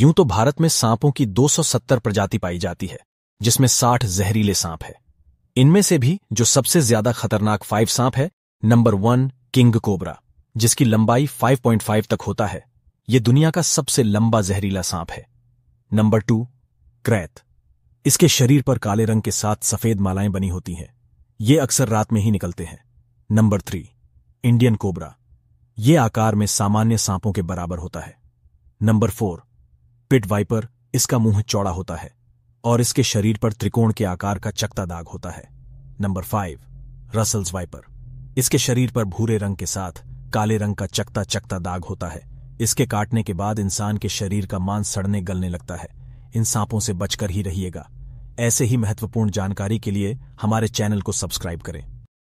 यूं तो भारत में सांपों की 270 प्रजाति पाई जाती है जिसमें 60 जहरीले सांप है इनमें से भी जो सबसे ज्यादा खतरनाक फाइव सांप है नंबर वन किंग कोबरा जिसकी लंबाई 5.5 तक होता है यह दुनिया का सबसे लंबा जहरीला सांप है नंबर टू क्रैत इसके शरीर पर काले रंग के साथ सफेद मालाएं बनी होती हैं ये अक्सर रात में ही निकलते हैं नंबर थ्री इंडियन कोबरा ये आकार में सामान्य सांपों के बराबर होता है नंबर फोर पिट वाइपर इसका मुंह चौड़ा होता है और इसके शरीर पर त्रिकोण के आकार का चकता दाग होता है नंबर फाइव रसल्स वाइपर इसके शरीर पर भूरे रंग के साथ काले रंग का चकता चकता दाग होता है इसके काटने के बाद इंसान के शरीर का मांस सड़ने गलने लगता है इन सांपों से बचकर ही रहिएगा ऐसे ही महत्वपूर्ण जानकारी के लिए हमारे चैनल को सब्सक्राइब करें